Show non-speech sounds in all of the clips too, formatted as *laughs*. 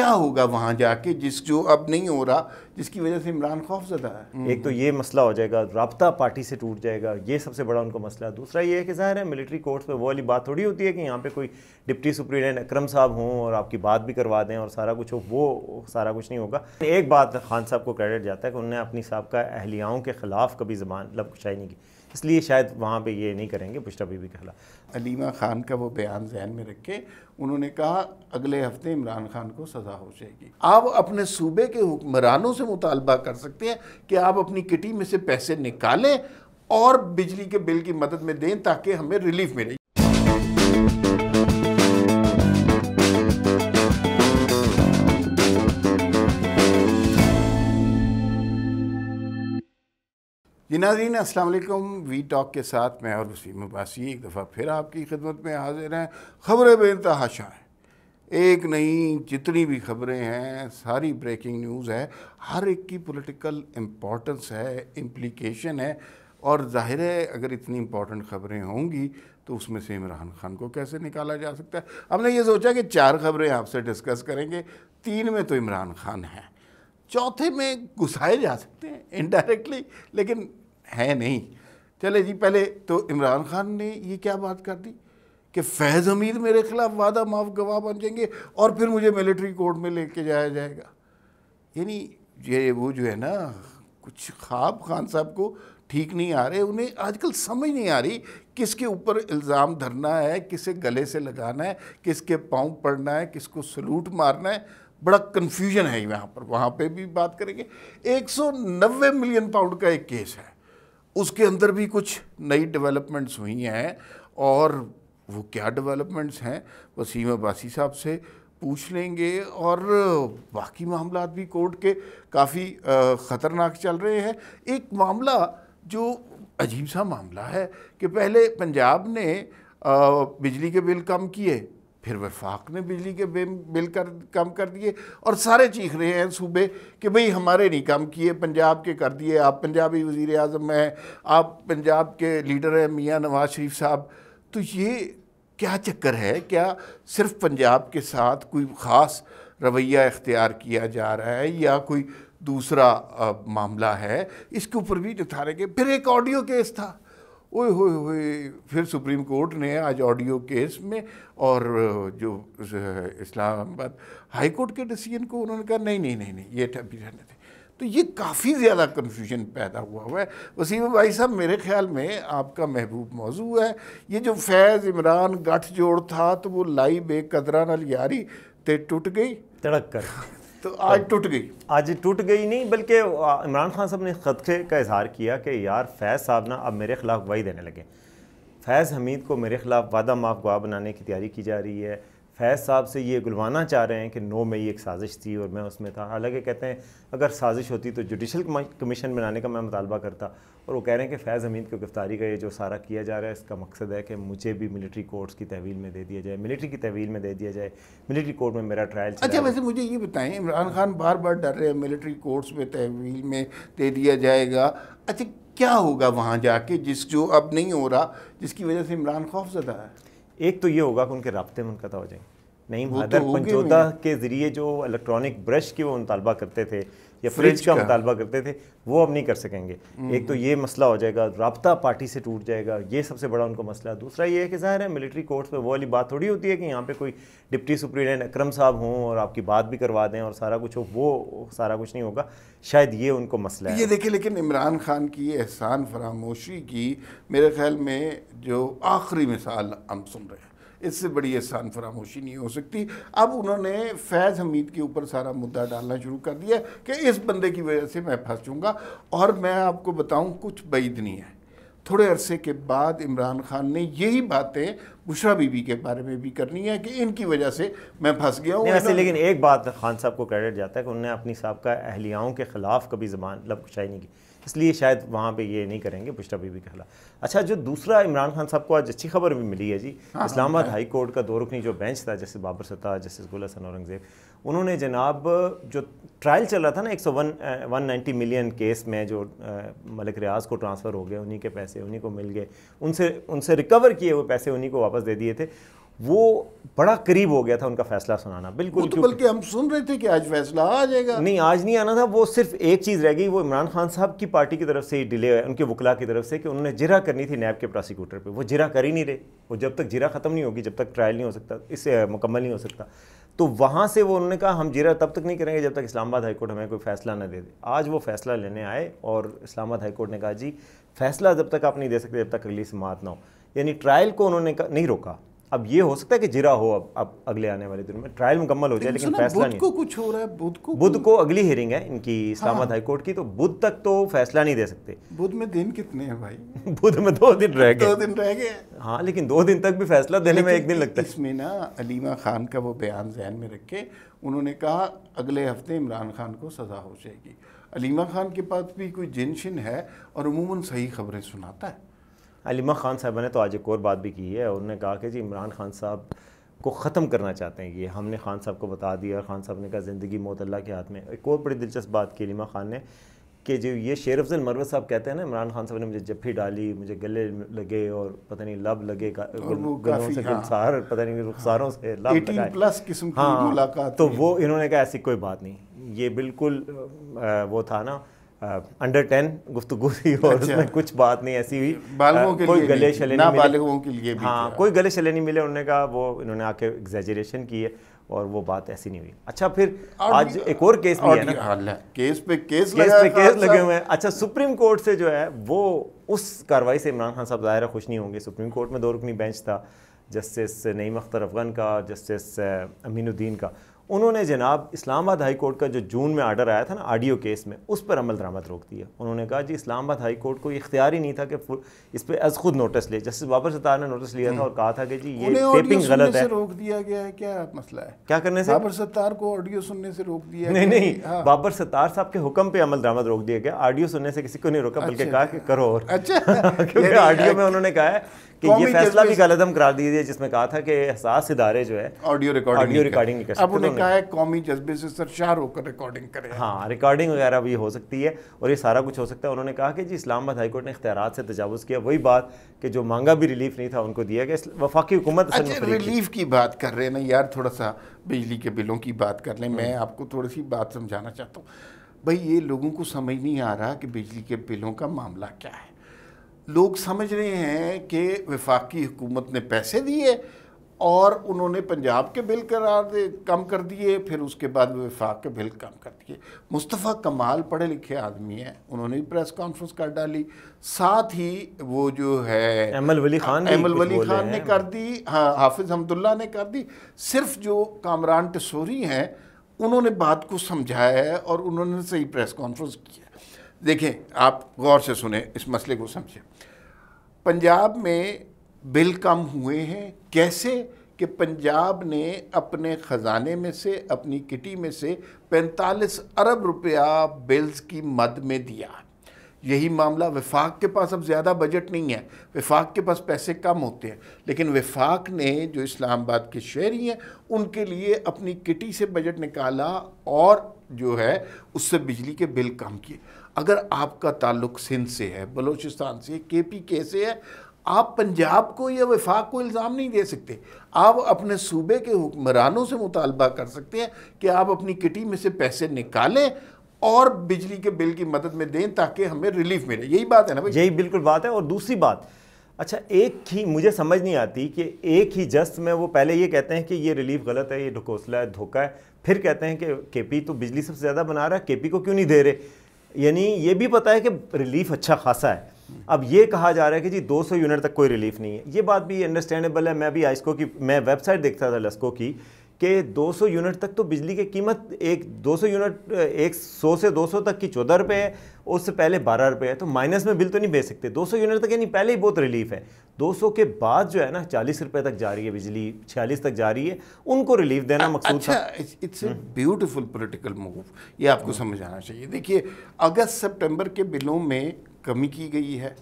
क्या होगा वहाँ जाके जिस जो अब नहीं हो रहा जिसकी वजह से इमरान खौफ ज्यादा है एक तो ये मसला हो जाएगा रबता पार्टी से टूट जाएगा ये सबसे बड़ा उनको मसला है दूसरा ये है कि ज़ाहिर है मिलिट्री कोर्ट्स में वो वाली बात थोड़ी होती है कि यहाँ पे कोई डिप्टी सुप्रीडेंट अक्रम साहब हों और आपकी बात भी करवा दें और सारा कुछ हो वो सारा कुछ नहीं होगा एक बात खान साहब को क्रेडिट जाता है कि उन्होंने अपनी साहबका अहलियाओं के ख़िलाफ़ कभी जबान लबकुशाई नहीं की इसलिए शायद वहाँ पे ये नहीं करेंगे पुष्टा बीबी के खिलाफ अलीमा खान का वो बयान जहन में रखे उन्होंने कहा अगले हफ्ते इमरान खान को सज़ा सजा हो जाएगी आप अपने सूबे के हुक्मरानों से मुतालबा कर सकते हैं कि आप अपनी किटी में से पैसे निकालें और बिजली के बिल की मदद में दें ताकि हमें रिलीफ मिले जी नाजीन वी टॉक के साथ मैं और वसीम अब्बासी एक दफ़ा फिर आपकी खिदमत में हाजिर हैं खबरें बेतहाशा एक नहीं जितनी भी खबरें हैं सारी ब्रेकिंग न्यूज़ है हर एक की पॉलिटिकल इम्पोर्टेंस है इम्प्लीकेशन है और जाहिर है अगर इतनी इम्पोर्टेंट खबरें होंगी तो उसमें से इमरान खान को कैसे निकाला जा सकता है हमने ये सोचा कि चार खबरें आपसे डिस्कस करेंगे तीन में तो इमरान खान हैं चौथे में घुसाए जा सकते हैं इनडायरेक्टली लेकिन है नहीं चले जी पहले तो इमरान खान ने ये क्या बात कर दी कि फैज़ हमीद मेरे ख़िलाफ़ वादा माफ़ गवाह बन जाएंगे और फिर मुझे मिलिट्री कोर्ट में लेके जाया जाएगा यानी ये वो जो है ना कुछ ख्वाब खान साहब को ठीक नहीं आ रहे उन्हें आजकल समझ नहीं आ रही किसके ऊपर इल्ज़ाम धरना है किसे गले से लगाना है किसके पाँव पड़ना है किसको सलूट मारना है बड़ा कन्फ्यूजन है यहाँ पर वहाँ पे भी बात करेंगे 190 मिलियन पाउंड का एक केस है उसके अंदर भी कुछ नई डेवलपमेंट्स हुई हैं और वो क्या डेवलपमेंट्स हैं वसीम अब्बासी साहब से पूछ लेंगे और बाकी मामला भी कोर्ट के काफ़ी ख़तरनाक चल रहे हैं एक मामला जो अजीब सा मामला है कि पहले पंजाब ने बिजली के बिल कम किए फिर वफाक ने बिजली के बिल कर कम कर दिए और सारे चीख रहे हैं सूबे कि भाई हमारे नहीं कम किए पंजाब के कर दिए आप पंजाबी वज़ी अजम हैं आप पंजाब के लीडर हैं मियाँ नवाज शरीफ साहब तो ये क्या चक्कर है क्या सिर्फ पंजाब के साथ कोई ख़ास रवैया इख्तियार किया जा रहा है या कोई दूसरा आ, मामला है इसके ऊपर भी निपटारेंगे फिर एक ऑडियो केस था ओए होए होए फिर सुप्रीम कोर्ट ने आज ऑडियो केस में और जो इस्लामाबाद हाई कोर्ट के डिसीजन को उन्होंने कहा नहीं नहीं नहीं नहीं ये अभी रहने थे तो ये काफ़ी ज़्यादा कन्फ्यूजन पैदा हुआ हुआ है वसीम भाई साहब मेरे ख्याल में आपका महबूब मौजू है ये जो फैज़ इमरान गठजोड़ था तो वो लाई बे कदरा नाल यारी ते टूट गई तड़क कर *laughs* तो आज टूट गई आज टूट गई नहीं बल्कि इमरान खान साहब ने खदशे का इजहार किया कि यार फैज़ साहब ना अब मेरे ख़िलाफ़ वही देने लगे फैज़ हमीद को मेरे ख़िलाफ़ वादा माफ गवाह बनाने की तैयारी की जा रही है फैज़ साहब से ये गुलवाना चाह रहे हैं कि नो में एक साजिश थी और मैं उसमें था हालांकि कहते हैं अगर साजिश होती तो जुडिशल कमीशन बनाने का मैं मुतालबा करता और वो कह रहे हैं कि फ़ैज़ हमीद की गिरफ्तारी का ये जो सारा किया जा रहा है इसका मकसद है कि मुझे भी मिलिट्री कोर्ट्स की तहवील में दे दिया जाए मिलिट्री की तहवील में दे दिया जाए मिलिट्री कोर्ट में मेरा ट्रायल अच्छा वैसे मुझे ये बताएं इमरान खान बार बार डर रहे हैं मिलिट्री कोर्ट्स में तहवील में दे दिया जाएगा अच्छा क्या होगा वहाँ जाके जिस जो अब नहीं हो रहा जिसकी वजह से इमरान खौफ ज़्यादा है एक तो ये होगा कि उनके रबते मुनकता हो जाएंगे तो नहीं भादर तो पंचोदा के ज़रिए जो इलेक्ट्रॉनिक ब्रश की वो मुतालबा करते थे या फ्रिज का मुतालबा करते थे वो अब नहीं कर सकेंगे हम्म। एक तो ये मसला हो जाएगा रबता पार्टी से टूट जाएगा ये सबसे बड़ा उनका मसला दूसरा ये है कि ज़ाहिर है मिलिट्री कोर्ट्स में वो वाली बात थोड़ी होती है कि यहाँ पे कोई डिप्टी सुप्रीटेंट अक्रम साहब हों और आपकी बात भी करवा दें और सारा कुछ हो वो सारा कुछ नहीं होगा शायद ये उनको मसला है ये देखिए लेकिन इमरान खान की एहसान फरामोशी की मेरे ख्याल में जो आखिरी मिसाल हम सुन रहे हैं इससे बड़ी एहसान फरामोशी नहीं हो सकती अब उन्होंने फैज़ हमीद के ऊपर सारा मुद्दा डालना शुरू कर दिया कि इस बंदे की वजह से मैं फंस जाऊँगा और मैं आपको बताऊँ कुछ बैद नहीं है थोड़े अरसे के बाद इमरान खान ने यही बातें बुशरा बीबी के बारे में भी करनी है कि इनकी वजह से मैं फंस गया हूँ वैसे लेकिन एक बात खान साहब को क्रेडिट जाता है कि उन्होंने अपनी साहब का अहलियाओं के ख़िलाफ़ कभी जबान लबकुशाई मतलब नहीं की इसलिए शायद वहाँ पे ये नहीं करेंगे पुष्टा बीबी का अच्छा जो दूसरा इमरान खान साहब को आज अच्छी खबर भी मिली है जी हाँ, इस्लामाबाद हाई कोर्ट का दो रुकनी जो बेंच था जस्टिस बाबर सत्ता जस्टिस गुल हसन औरंगजेब उन्होंने जनाब जो ट्रायल चल रहा था ना एक सौ one one ninety million case में जो मलिक रियाज को ट्रांसफ़र हो गए उन्हीं के पैसे उन्हीं को मिल गए उनसे उनसे रिकवर किए हुए पैसे उन्हीं को वापस दे दिए थे वो बड़ा करीब हो गया था उनका फैसला सुनाना बिल्कुल तो बल्कि हम सुन रहे थे कि आज फैसला आ जाएगा नहीं आज नहीं आना था वो सिर्फ एक चीज़ रह गई वो इमरान खान साहब की पार्टी की तरफ से ही डिले है उनके वकला की तरफ से कि उन्होंने जिरा करनी थी नैब के प्रोसिक्यूटर पर वो जिरा कर ही नहीं रहे वो जब तक जिरा ख़त्म नहीं होगी जब तक ट्रायल नहीं हो सकता इससे मुकम्मल नहीं हो सकता तो वहाँ से वो उन्होंने कहा हम जिरा तब तक नहीं करेंगे जब तक इस्लामाबाद हाईकोर्ट हमें कोई फैसला ना दे दे आज वो फैसला लेने आए और इस्लामाबाद हाईकोर्ट ने कहा जी फैसला जब तक आप नहीं दे सकते जब तक अगली समात ना हो यानी ट्रायल को उन्होंने नहीं रोका अब ये हो सकता है कि जिरा हो अब अब अगले आने वाले दिनों में ट्रायल मुकम्मल हो जाए लेकिन फैसला नहीं को कुछ हो रहा है बुध को बुध को अगली हेरिंग है इनकी इस्लामाबाद हाँ। हाईकोर्ट की तो बुध तक तो फैसला नहीं दे सकते बुध में दिन कितने हैं भाई *laughs* बुध में दो दिन रह गए दो दिन रह गए हाँ लेकिन दो दिन तक भी फैसला देने में एक दिन लगता है इसमें ना अलीमा खान का वो बयान जहन में रखे उन्होंने कहा अगले हफ्ते इमरान खान को सजा हो जाएगी अलीमा खान के पास भी कोई जिन शिन है और अमूमन सही खबरें सुनाता है अलीमा ख़ान साहबा ने तो आज एक और बात भी की है उन्होंने कहा कि जी इमरान खान साहब को ख़त्म करना चाहते हैं ये हमने खान साहब को बता दिया और खान साहब ने कहा ज़िंदगी मौत अल्लाह के हाथ में एक और बड़ी दिलचस्प बात की अलीमा ख़ान ने कि जो ये शेर अफजल मरवत साहब कहते हैं ना इमरान खान साहब ने मुझे जफ्फी डाली मुझे गले लगे और पता नहीं लब लगे गलों से हाँ। गुलसार पता नहीं रुखसारों हाँ। से लब प्लस किस्म की हाँ, मुलाकात तो वो इन्होंने कहा ऐसी कोई बात नहीं ये बिल्कुल वो था ना अंडर टेन गुफ्तु थी और अच्छा। उसमें कुछ बात नहीं ऐसी हुई बालकों के कोई लिए गले शले नहीं मिले के लिए भी हाँ कोई गले शले नहीं मिले उन्होंने कहा वो इन्होंने आके एग्जेजरेशन की है और वो बात ऐसी नहीं हुई अच्छा फिर आज एक और केस भी है ना केस हाँ, पे केस केस पे केस लगे हुए हैं अच्छा सुप्रीम कोर्ट से जो है वो उस कार्रवाई से इमरान खान साहब ज़ाहिर खुश नहीं होंगे सुप्रीम कोर्ट में दो रुकनी बेंच था जस्टिस नईम अख्तर अफगान का जस्टिस अमीनुद्दीन का उन्होंने जनाब इस्लामाबाद हाई कोर्ट का जो जून में आर्डर आया था ना आडियो केस में उस पर अमल दरामद रोक दिया उन्होंने कहा जी इस्लामाबाद हाई कोर्ट को इख्तियार ही नहीं था कि इस पर एज खुद नोटिस ले जस्टिस बाबर सत्तार ने नोटिस लिया था हम्म। और कहा था कि जी ये टेपिंग गलत है रोक दिया गया है क्या मसला है क्या करने से बाबर सत्तार को ऑडियो सुनने से रोक दिया नहीं नहीं हाँ। बाबर सत्तार साहब के हुक्म पे अमल दरामद रोक दिया गया ऑडियो सुनने से किसी को नहीं रोका बल्कि अच्छा, कहा कि करो और अच्छा *laughs* क्योंकि ऑडियो में अच्छा। उन्होंने कहा है कि ये फैसला भी हम करार दीजिए जिसमें कहा था कि एहसास इदारे जो है ऑडियो रिकॉर्डिंग ऑडियो रिकॉर्डिंग नहीं कर सकते अब उन्होंने कहा है कौमी जज्बे से सरशार होकर रिकॉर्डिंग करें हाँ रिकॉर्डिंग वगैरह भी हो सकती है और ये सारा कुछ हो सकता है उन्होंने कहा कि जी इस्लामाबाद हाईकोर्ट ने इख्तियार से तजावज़ किया वही बात कि जो मांगा भी रिलीफ नहीं था उनको दिया गया वफाकी हुकूमत अच्छा, रिलीफ की बात कर रहे हैं ना यार थोड़ा सा बिजली के बिलों की बात कर लें मैं हम्म। आपको थोड़ी सी बात समझाना चाहता हूँ भाई ये लोगों को समझ नहीं आ रहा कि बिजली के बिलों का मामला क्या है लोग समझ रहे हैं कि वफाकी हुकूमत ने पैसे दिए और उन्होंने पंजाब के बिल करार कम कर दिए फिर उसके बाद विफाक के बिल कम कर दिए मुस्तफ़ा कमाल पढ़े लिखे आदमी हैं उन्होंने भी प्रेस कॉन्फ्रेंस कर डाली साथ ही वो जो है एमल वली खान अमल वली खान ने कर दी हाँ हाफिज़ हमदुल्ला ने कर दी सिर्फ जो कामरान टसोरी हैं उन्होंने बात को समझाया है और उन्होंने सही प्रेस कॉन्फ्रेंस किया देखें आप गौर से सुने इस मसले को समझें पंजाब में बिल कम हुए हैं कैसे कि पंजाब ने अपने ख़जाने में से अपनी किटी में से 45 अरब रुपया बिल्स की मद में दिया यही मामला विफाक के पास अब ज़्यादा बजट नहीं है विफाक के पास पैसे कम होते हैं लेकिन विफाक ने जो इस्लामाबाद के शहरी हैं उनके लिए अपनी किटी से बजट निकाला और जो है उससे बिजली के बिल कम किए अगर आपका ताल्लुक सिंध से है बलोचिस्तान से के पी के से है आप पंजाब को या विफाक को इल्ज़ाम नहीं दे सकते आप अपने सूबे के हुक्मरानों से मुतालबा कर सकते हैं कि आप अपनी किटी में से पैसे निकालें और बिजली के बिल की मदद में दें ताकि हमें रिलीफ मिले यही बात है ना भाई यही बिल्कुल बात है और दूसरी बात अच्छा एक ही मुझे समझ नहीं आती कि एक ही जस्ट में वो पहले ये कहते हैं कि ये रिलीफ गलत है ये ढकोसला है धोखा है फिर कहते हैं कि केपी तो बिजली सबसे ज़्यादा बना रहा है केपी को क्यों नहीं दे रहे यानी ये भी पता है कि रिलीफ अच्छा खासा है अब ये कहा जा रहा है कि जी 200 यूनिट तक कोई रिलीफ नहीं है ये बात भी अंडरस्टैंडेबल है मैं भी आइसको की मैं वेबसाइट देखता था लस्को की कि 200 यूनिट तक तो बिजली की कीमत एक 200 यूनिट एक 100 से 200 तक की चौदह रुपये है उससे पहले बारह रुपये है तो माइनस में बिल तो नहीं भेज सकते 200 यूनिट तक यानी पहले ही बहुत रिलीफ है 200 के बाद जो है ना चालीस रुपये तक जा रही है बिजली छियालीस तक जा रही है उनको रिलीफ देना अच्छा, मकसूद अच्छा, it's a hmm. Beautiful political move ये आपको हम्म। समझ आना चाहिए देखिए अगस्त सेप्टेम्बर के बिलों में कमी की गई है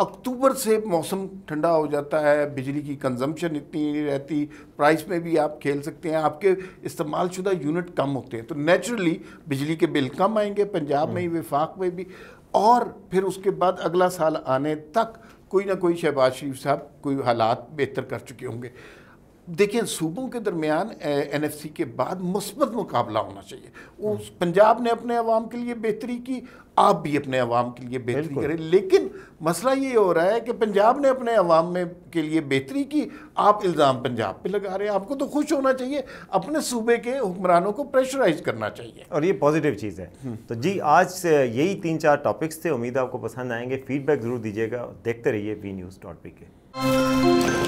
अक्टूबर से मौसम ठंडा हो जाता है बिजली की कंजम्पशन इतनी नहीं रहती प्राइस में भी आप खेल सकते हैं आपके इस्तेमाल शुदा यूनिट कम होते हैं तो नेचुरली बिजली के बिल कम आएंगे पंजाब में ही हम्म। विफाक में भी और फिर उसके बाद अगला साल आने तक कोई ना कोई शहबाज शरीफ साहब कोई हालात बेहतर कर चुके होंगे देखिए सूबों के दरमियान एन एफ सी के बाद मुस्बत मुकाबला होना चाहिए उस पंजाब ने अपने आवाम के लिए बेहतरी की आप भी अपने आवाम के लिए बेहतरी करें लेकिन मसला ये हो रहा है कि पंजाब ने अपने आवाम में के लिए बेहतरी की आप इल्ज़ाम पंजाब पे लगा रहे हैं आपको तो खुश होना चाहिए अपने सूबे के हुक्मरानों को प्रेशराइज करना चाहिए और ये पॉजिटिव चीज़ है हम्म। तो जी आज यही तीन चार टॉपिक्स थे उम्मीद आपको पसंद आएंगे फीडबैक ज़रूर दीजिएगा देखते रहिए वी न्यूज़ डॉट पी के